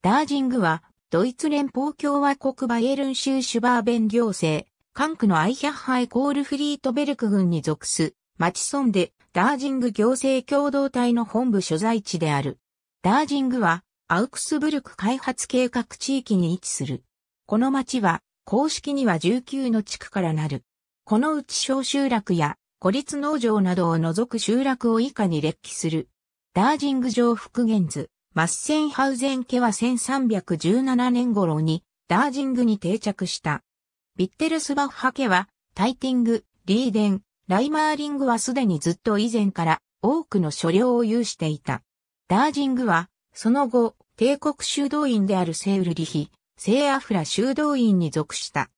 ダージングは、ドイツ連邦共和国バイエルン州シュバーベン行政、管区のアイヒャッハイコールフリートベルク軍に属す、町村で、ダージング行政共同体の本部所在地である。ダージングは、アウクスブルク開発計画地域に位置する。この町は、公式には19の地区からなる。このうち小集落や、孤立農場などを除く集落を以下に列記する。ダージング上復元図。マッセンハウゼン家は1317年頃にダージングに定着した。ビッテルスバッハ家はタイティング、リーデン、ライマーリングはすでにずっと以前から多くの所領を有していた。ダージングは、その後、帝国修道院であるセウルリヒ、セイアフラ修道院に属した。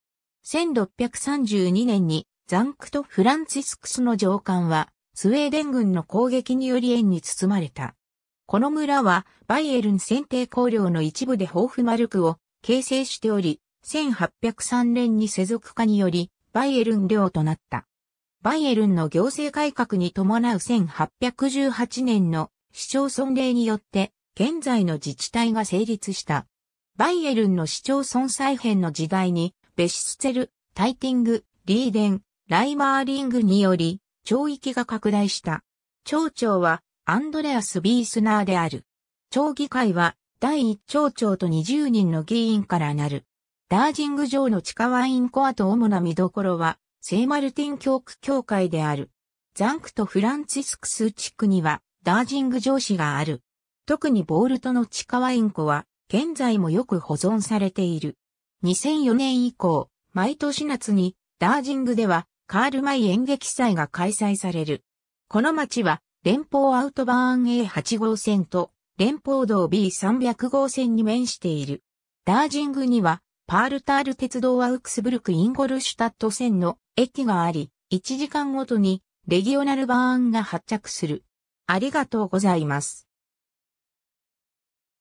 1632年にザンクとフランツィスクスの上官はスウェーデン軍の攻撃により縁に包まれた。この村はバイエルン選定工領の一部でホーフマルクを形成しており、1803年に世俗化によりバイエルン領となった。バイエルンの行政改革に伴う1818年の市町村令によって現在の自治体が成立した。バイエルンの市町村再編の時代にベシスツェル、タイティング、リーデン、ライマーリングにより、町域が拡大した。町長はアンドレアス・ビースナーである。町議会は第1町長と20人の議員からなる。ダージング城の地下ワインコアと主な見どころは、聖マルティン教区教会である。ザンクとフランチスクス地区には、ダージング城市がある。特にボールトの地下ワインコは、現在もよく保存されている。2004年以降、毎年夏に、ダージングでは、カールマイ演劇祭が開催される。この町は、連邦アウトバーン A8 号線と連邦道 B300 号線に面している。ダージングには、パールタール鉄道アウクスブルク・インゴルシュタット線の駅があり、1時間ごとにレギオナルバーンが発着する。ありがとうございます。